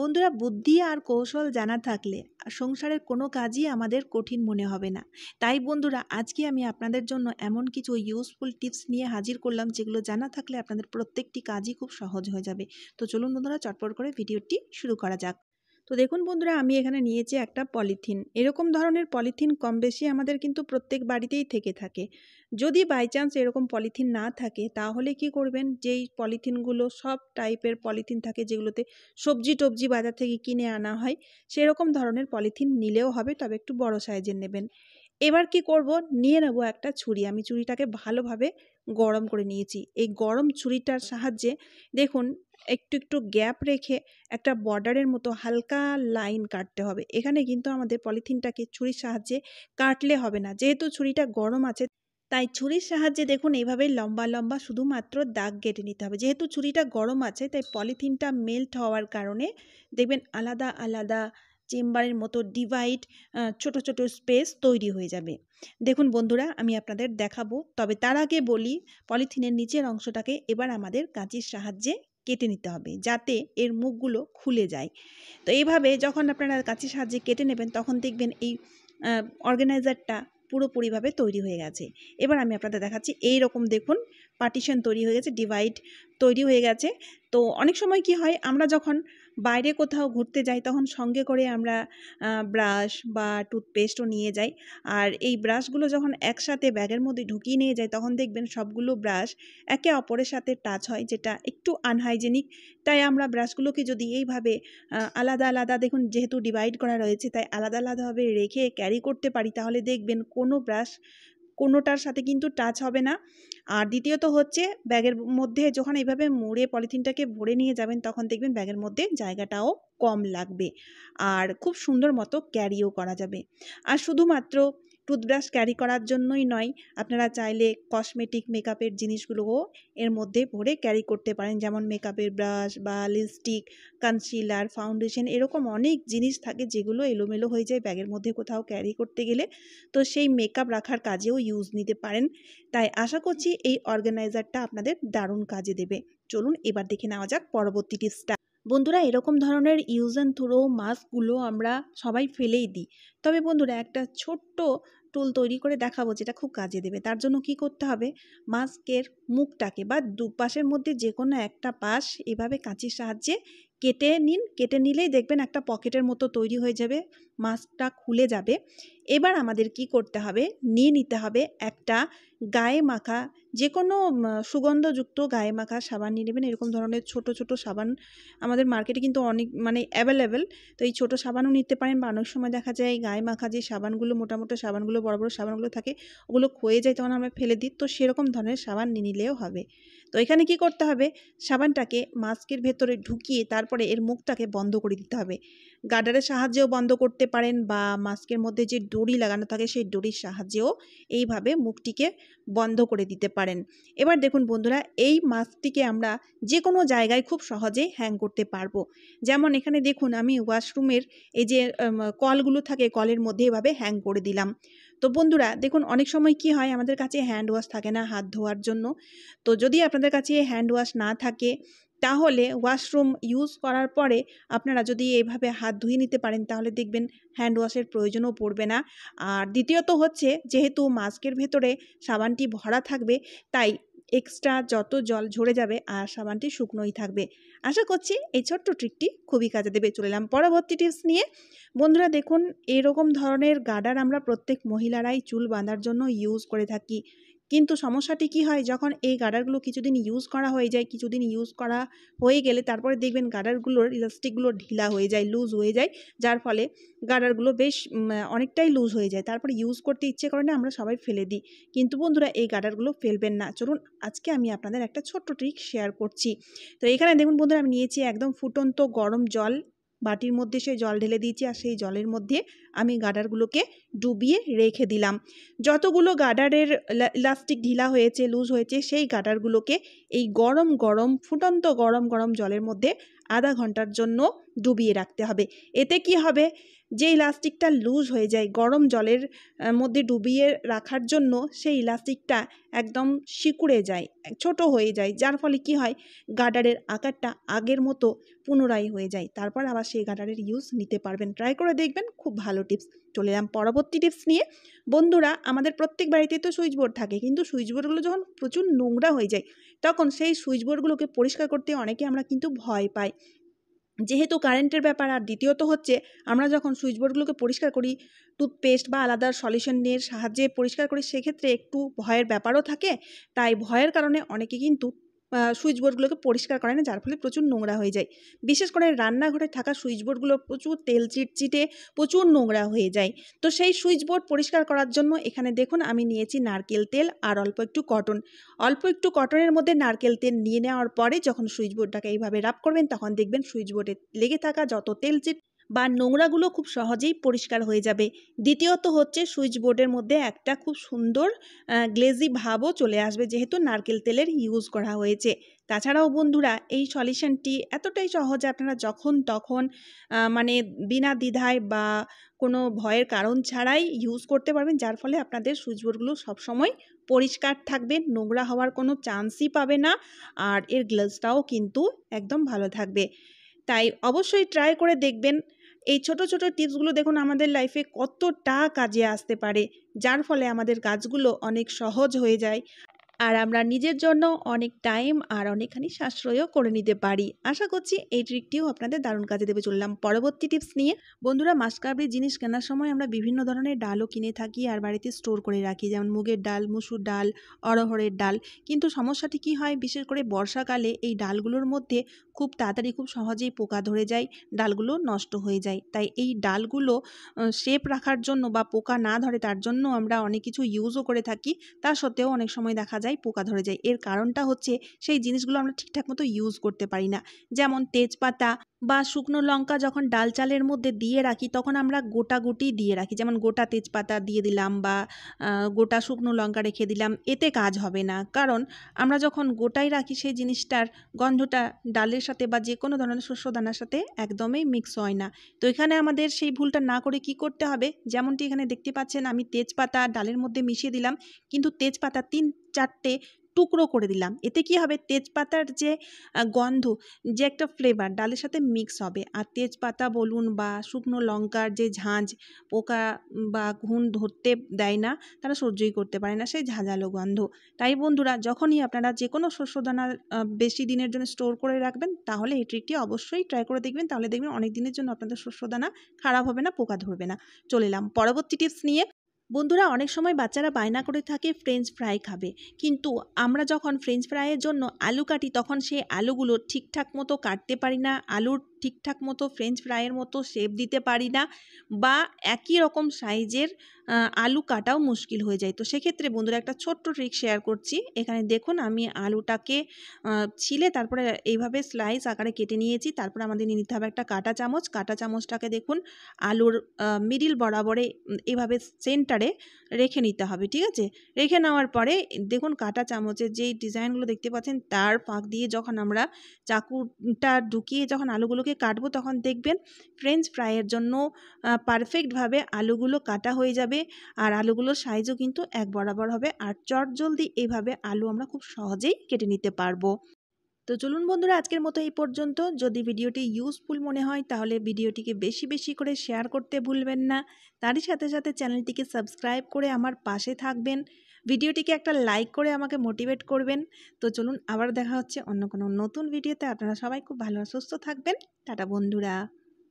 বন্ধুরা বুদ্ধি আর কৌশল জানা থাকলে সংসারের কোনো কাজই আমাদের কঠিন মনে হবে না তাই বন্ধুরা আজকে আমি আপনাদের জন্য এমন কিছু ইউজফুল টিপস নিয়ে হাজির করলাম যেগুলো জানা থাকলে আপনাদের প্রত্যেকটি কাজই খুব সহজ হয়ে যাবে তো চলুন বন্ধুরা চটপট করে ভিডিওটি শুরু করা যাক তো দেখুন বন্ধুরা আমি এখানে নিয়েছি একটা পলিথিন এরকম ধরনের পলিথিন কম বেশি আমাদের কিন্তু প্রত্যেক বাড়িতেই থেকে থাকে যদি বাই চান্স এরকম পলিথিন না থাকে তাহলে কি করবেন যেই পলিথিনগুলো সব টাইপের পলিথিন থাকে যেগুলোতে সবজি টবজি বাজার থেকে কিনে আনা হয় সেরকম ধরনের পলিথিন নিলেও হবে তবে একটু বড় সাইজের নেবেন এবার কি করব নিয়ে নেব একটা ছুরি আমি ছুরিটাকে ভালোভাবে গরম করে নিয়েছি এই গরম ছুরিটার সাহায্যে দেখুন একটু একটু গ্যাপ রেখে একটা বর্ডারের মতো হালকা লাইন কাটতে হবে এখানে কিন্তু আমাদের পলিথিনটাকে ছুরির সাহায্যে কাটলে হবে না যেহেতু ছুরিটা গরম আছে তাই ছুরির সাহায্যে দেখুন এইভাবে লম্বা লম্বা শুধুমাত্র দাগ কেটে নিতে হবে যেহেতু ছুরিটা গরম আছে তাই পলিথিনটা মেল্ট হওয়ার কারণে দেখবেন আলাদা আলাদা চেম্বারের মতো ডিভাইড ছোট ছোট স্পেস তৈরি হয়ে যাবে দেখুন বন্ধুরা আমি আপনাদের দেখাবো তবে তার আগে বলি পলিথিনের নিচের অংশটাকে এবার আমাদের কাঁচির সাহায্যে কেটে নিতে হবে যাতে এর মুখগুলো খুলে যায় তো এইভাবে যখন আপনারা কাছে সাহায্যে কেটে নেবেন তখন দেখবেন এই অর্গানাইজারটা পুরোপুরিভাবে তৈরি হয়ে গেছে এবার আমি আপনাদের দেখাচ্ছি এই রকম দেখুন পার্টিশন তৈরি হয়ে গেছে ডিভাইড তৈরি হয়ে গেছে তো অনেক সময় কি হয় আমরা যখন বাইরে কোথাও ঘুরতে যাই তখন সঙ্গে করে আমরা ব্রাশ বা টুথপেস্টও নিয়ে যাই আর এই ব্রাশগুলো যখন একসাথে ব্যাগের মধ্যে ঢুকিয়ে নিয়ে যাই তখন দেখবেন সবগুলো ব্রাশ একে অপরের সাথে টাচ হয় যেটা একটু আনহাইজেনিক তাই আমরা ব্রাশগুলোকে যদি এইভাবে আলাদা আলাদা দেখুন যেহেতু ডিভাইড করা রয়েছে তাই আলাদা আলাদাভাবে রেখে ক্যারি করতে পারি তাহলে দেখবেন কোনো ব্রাশ কোনোটার সাথে কিন্তু টাচ হবে না আর দ্বিতীয়ত হচ্ছে ব্যাগের মধ্যে যখন এইভাবে মুড়ে পলিথিনটাকে ভরে নিয়ে যাবেন তখন দেখবেন ব্যাগের মধ্যে জায়গাটাও কম লাগবে আর খুব সুন্দর মতো ক্যারিও করা যাবে আর শুধুমাত্র টুথব্রাশ ক্যারি করার জন্যই নয় আপনারা চাইলে কসমেটিক মেকআপের জিনিসগুলোও এর মধ্যে ভরে ক্যারি করতে পারেন যেমন মেকআপের ব্রাশ বা লিপস্টিক কনসিলার ফাউন্ডেশন এরকম অনেক জিনিস থাকে যেগুলো এলোমেলো হয়ে যায় ব্যাগের মধ্যে কোথাও ক্যারি করতে গেলে তো সেই মেকআপ রাখার কাজেও ইউজ নিতে পারেন তাই আশা করছি এই অর্গানাইজারটা আপনাদের দারুণ কাজে দেবে চলুন এবার দেখে নেওয়া যাক পরবর্তী টিপসটা বন্ধুরা এরকম ধরনের ইউজ অ্যান্ড থ্রো মাস্কগুলো আমরা সবাই ফেলেই দিই তবে বন্ধুরা একটা ছোট্ট টুল তৈরি করে দেখাবো যেটা খুব কাজে দেবে তার জন্য কি করতে হবে মাস্কের মুখটাকে বা দুপাশের মধ্যে যে কোনো একটা পাশ এভাবে কাঁচির সাহায্যে কেটে নিন কেটে নিলেই দেখবেন একটা পকেটের মতো তৈরি হয়ে যাবে মাস্কটা খুলে যাবে এবার আমাদের কি করতে হবে নিয়ে নিতে হবে একটা গায়ে মাখা যে কোনো সুগন্ধযুক্ত গায়ে মাখা সাবান নিয়ে নেবেন এরকম ধরনের ছোট ছোট সাবান আমাদের মার্কেটে কিন্তু অনেক মানে অ্যাভেলেবেল তো এই ছোট সাবানও নিতে পারেন বা অনেক সময় দেখা যায় গায়ে মাখা যে সাবানগুলো মোটামোটো সাবানগুলো বড় বড় সাবানগুলো থাকে ওগুলো ক্ষয়ে যায় তখন আমরা ফেলে দিই তো সেরকম ধরনের সাবান নিয়ে নিলেও হবে তো এখানে কি করতে হবে সাবানটাকে মাস্কের ভেতরে ঢুকিয়ে তারপরে এর মুখটাকে বন্ধ করে দিতে হবে গার্ডারের সাহায্যেও বন্ধ করতে করতে পারেন বা মাস্কের মধ্যে যে ডরি লাগানো থাকে সেই ডরির সাহায্যেও এইভাবে মুখটিকে বন্ধ করে দিতে পারেন এবার দেখুন বন্ধুরা এই মাস্কটিকে আমরা যে কোনো জায়গায় খুব সহজে হ্যাং করতে পারবো যেমন এখানে দেখুন আমি ওয়াশরুমের এই যে কলগুলো থাকে কলের মধ্যে এভাবে হ্যাং করে দিলাম তো বন্ধুরা দেখুন অনেক সময় কি হয় আমাদের কাছে হ্যান্ড ওয়াশ থাকে না হাত ধোয়ার জন্য তো যদি আপনাদের কাছে হ্যান্ড ওয়াশ না থাকে তাহলে ওয়াশরুম ইউজ করার পরে আপনারা যদি এইভাবে হাত ধুয়ে নিতে পারেন তাহলে দেখবেন হ্যান্ড ওয়াশের প্রয়োজনও পড়বে না আর দ্বিতীয়ত হচ্ছে যেহেতু মাস্কের ভেতরে সাবানটি ভরা থাকবে তাই এক্সট্রা যত জল ঝরে যাবে আর সাবানটি শুকনোই থাকবে আশা করছি এই ছোট্ট ট্রিকটি খুবই কাজে দেবে চলে এলাম পরবর্তী টিপস নিয়ে বন্ধুরা দেখুন এরকম ধরনের গার্ডার আমরা প্রত্যেক মহিলারাই চুল বাঁধার জন্য ইউজ করে থাকি কিন্তু সমস্যাটি কি হয় যখন এই গার্ডারগুলো কিছুদিন ইউজ করা হয়ে যায় কিছুদিন ইউজ করা হয়ে গেলে তারপরে দেখবেন গার্ডারগুলোর ইলাস্টিকগুলো ঢিলা হয়ে যায় লুজ হয়ে যায় যার ফলে গার্ডারগুলো বেশ অনেকটাই লুজ হয়ে যায় তারপরে ইউজ করতে ইচ্ছে করে না আমরা সবাই ফেলে দিই কিন্তু বন্ধুরা এই গার্ডারগুলো ফেলবেন না চলুন আজকে আমি আপনাদের একটা ছোট্ট ট্রিক শেয়ার করছি তো এখানে দেখুন বন্ধুরা আমি নিয়েছি একদম ফুটন্ত গরম জল বাটির মধ্যে সেই জল ঢেলে দিয়েছি আর সেই জলের মধ্যে আমি গাডারগুলোকে ডুবিয়ে রেখে দিলাম যতগুলো গাডারের ইলাস্টিক ঢিলা হয়েছে লুজ হয়েছে সেই গাডারগুলোকে এই গরম গরম ফুটন্ত গরম গরম জলের মধ্যে আধা ঘন্টার জন্য ডুবিয়ে রাখতে হবে এতে কি হবে যে ইলাস্টিকটা লুজ হয়ে যায় গরম জলের মধ্যে ডুবিয়ে রাখার জন্য সেই ইলাস্টিকটা একদম শিকুড়ে যায় ছোট হয়ে যায় যার ফলে কি হয় গার্ডারের আকারটা আগের মতো পুনরায় হয়ে যায় তারপর আবার সেই গার্ডারের ইউজ নিতে পারবেন ট্রাই করে দেখবেন খুব ভালো টিপস চলে এলাম পরবর্তী টিপস নিয়ে বন্ধুরা আমাদের প্রত্যেক বাড়িতে তো সুইচ বোর্ড থাকে কিন্তু সুইচ বোর্ডগুলো যখন প্রচুর নোংরা হয়ে যায় তখন সেই সুইচ বোর্ডগুলোকে পরিষ্কার করতে অনেকে আমরা কিন্তু ভয় পাই যেহেতু কারেন্টের ব্যাপার আর দ্বিতীয়ত হচ্ছে আমরা যখন সুইচবোর্ডগুলোকে পরিষ্কার করি টুথপেস্ট বা আলাদা সলিউশনের সাহায্যে পরিষ্কার করি সেক্ষেত্রে একটু ভয়ের ব্যাপারও থাকে তাই ভয়ের কারণে অনেকে কিন্তু সুইচ বোর্ডগুলোকে পরিষ্কার করে না যার ফলে প্রচুর নোংরা হয়ে যায় বিশেষ করে রান্নাঘরে থাকা সুইচ বোর্ডগুলো প্রচুর তেল চিটচিটে প্রচুর নোংরা হয়ে যায় তো সেই সুইচ বোর্ড পরিষ্কার করার জন্য এখানে দেখুন আমি নিয়েছি নারকেল তেল আর অল্প একটু কটন অল্প একটু কটনের মধ্যে নারকেল তেল নিয়ে নেওয়ার পরে যখন সুইচ বোর্ডটাকে এইভাবে রাফ করবেন তখন দেখবেন সুইচ বোর্ডে লেগে থাকা যত তেল চিট বা নোংরাগুলো খুব সহজেই পরিষ্কার হয়ে যাবে দ্বিতীয়ত হচ্ছে সুইচ বোর্ডের মধ্যে একটা খুব সুন্দর গ্লেজি ভাবও চলে আসবে যেহেতু নারকেল তেলের ইউজ করা হয়েছে তাছাড়াও বন্ধুরা এই সলিউশনটি এতটাই সহজে আপনারা যখন তখন মানে বিনা দ্বিধায় বা কোনো ভয়ের কারণ ছাড়াই ইউজ করতে পারবেন যার ফলে আপনাদের সুইচ বোর্ডগুলো সবসময় পরিষ্কার থাকবে নোংরা হওয়ার কোনো চান্সই পাবে না আর এর গ্লাসটাও কিন্তু একদম ভালো থাকবে তাই অবশ্যই ট্রাই করে দেখবেন এই ছোট ছোট টিপসগুলো দেখুন আমাদের লাইফে কতটা কাজে আসতে পারে যার ফলে আমাদের কাজগুলো অনেক সহজ হয়ে যায় আর আমরা নিজের জন্য অনেক টাইম আর অনেকখানি সাশ্রয়ও করে নিতে পারি আশা করছি এই ট্রিকটিও আপনাদের দারুণ কাজে দেবে চললাম পরবর্তী টিপস নিয়ে বন্ধুরা মাসকাবড়ি জিনিস কেনার সময় আমরা বিভিন্ন ধরনের ডালও কিনে থাকি আর বাড়িতে স্টোর করে রাখি যেমন মুগের ডাল মুসুর ডাল অরহরের ডাল কিন্তু সমস্যাটি কি হয় বিশেষ করে বর্ষাকালে এই ডালগুলোর মধ্যে খুব তাড়াতাড়ি খুব সহজেই পোকা ধরে যায় ডালগুলো নষ্ট হয়ে যায় তাই এই ডালগুলো শেপ রাখার জন্য বা পোকা না ধরে তার জন্য আমরা অনেক কিছু ইউজও করে থাকি তা সত্ত্বেও অনেক সময় দেখা যায় পোকা ধরে যায় এর কারণটা হচ্ছে সেই জিনিসগুলো আমরা ঠিকঠাক মতো ইউজ করতে পারি না যেমন তেজপাতা বা শুকনো লঙ্কা যখন ডাল চালের মধ্যে দিয়ে রাখি তখন আমরা গোটা গুটি দিয়ে রাখি যেমন গোটা তেজপাতা দিয়ে দিলাম বা গোটা শুকনো লঙ্কা রেখে দিলাম এতে কাজ হবে না কারণ আমরা যখন গোটাই রাখি সেই জিনিসটার গন্ধটা ডালের সাথে বা যে কোনো ধরনের শস্য দানার সাথে একদমই মিক্স হয় না তো এখানে আমাদের সেই ভুলটা না করে কি করতে হবে যেমনটি এখানে দেখতে পাচ্ছেন আমি তেজপাতা ডালের মধ্যে মিশিয়ে দিলাম কিন্তু তেজপাতা তিন চারটে টুকরো করে দিলাম এতে কি হবে তেজপাতার যে গন্ধ যে একটা ফ্লেভার ডালের সাথে মিক্স হবে আর তেজপাতা বলুন বা শুকনো লঙ্কার যে ঝাঁঝ পোকা বা ঘুণ ধরতে দেয় না তারা সহ্যই করতে পারে না সেই ঝাঁঝালো গন্ধ তাই বন্ধুরা যখনই আপনারা যে কোনো শস্যদানা বেশি দিনের জন্য স্টোর করে রাখবেন তাহলে এই ট্রিকটি অবশ্যই ট্রাই করে দেখবেন তাহলে দেখবেন অনেক দিনের জন্য আপনাদের শস্যদানা খারাপ হবে না পোকা ধরবে না চলে এলাম পরবর্তী টিপস নিয়ে বন্ধুরা অনেক সময় বাচ্চারা বায়না করে থাকে ফ্রেঞ্চ ফ্রাই খাবে কিন্তু আমরা যখন ফ্রেঞ্চ ফ্রাইয়ের জন্য আলু কাটি তখন সেই আলুগুলো ঠিকঠাক মতো কাটতে পারি না আলুর ঠিকঠাক মতো ফ্রেঞ্চ ফ্রাইয়ের মতো শেপ দিতে পারি না বা একই রকম সাইজের আলু কাটাও মুশকিল হয়ে যায় তো সেক্ষেত্রে বন্ধুরা একটা ছোট্ট ট্রিক শেয়ার করছি এখানে দেখুন আমি আলুটাকে ছিলে তারপরে এইভাবে স্লাইস আকারে কেটে নিয়েছি তারপরে আমাদের নিতে হবে একটা কাটা চামচ কাটা চামচটাকে দেখুন আলুর মিডিল বরাবরে এভাবে সেন্টারে রেখে নিতে হবে ঠিক আছে রেখে নেওয়ার পরে দেখুন কাটা চামচের যেই ডিজাইনগুলো দেখতে পাচ্ছেন তার ফাঁক দিয়ে যখন আমরা চাকুটা ঢুকিয়ে যখন আলুগুলোকে দিয়ে কাটবো তখন দেখবেন ফ্রেঞ্চ ফ্রাইয়ের জন্য পারফেক্টভাবে আলুগুলো কাটা হয়ে যাবে আর আলুগুলোর সাইজও কিন্তু এক বরাবর হবে আর চট জলদি এইভাবে আলু আমরা খুব সহজেই কেটে নিতে পারবো তো চলুন বন্ধুরা আজকের মতো এই পর্যন্ত যদি ভিডিওটি ইউজফুল মনে হয় তাহলে ভিডিওটিকে বেশি বেশি করে শেয়ার করতে ভুলবেন না তারই সাথে সাথে চ্যানেলটিকে সাবস্ক্রাইব করে আমার পাশে থাকবেন ভিডিওটিকে একটা লাইক করে আমাকে মোটিভেট করবেন তো চলুন আবার দেখা হচ্ছে অন্য কোনো নতুন ভিডিওতে আপনারা সবাই খুব ভালো সুস্থ থাকবেন টাটা বন্ধুরা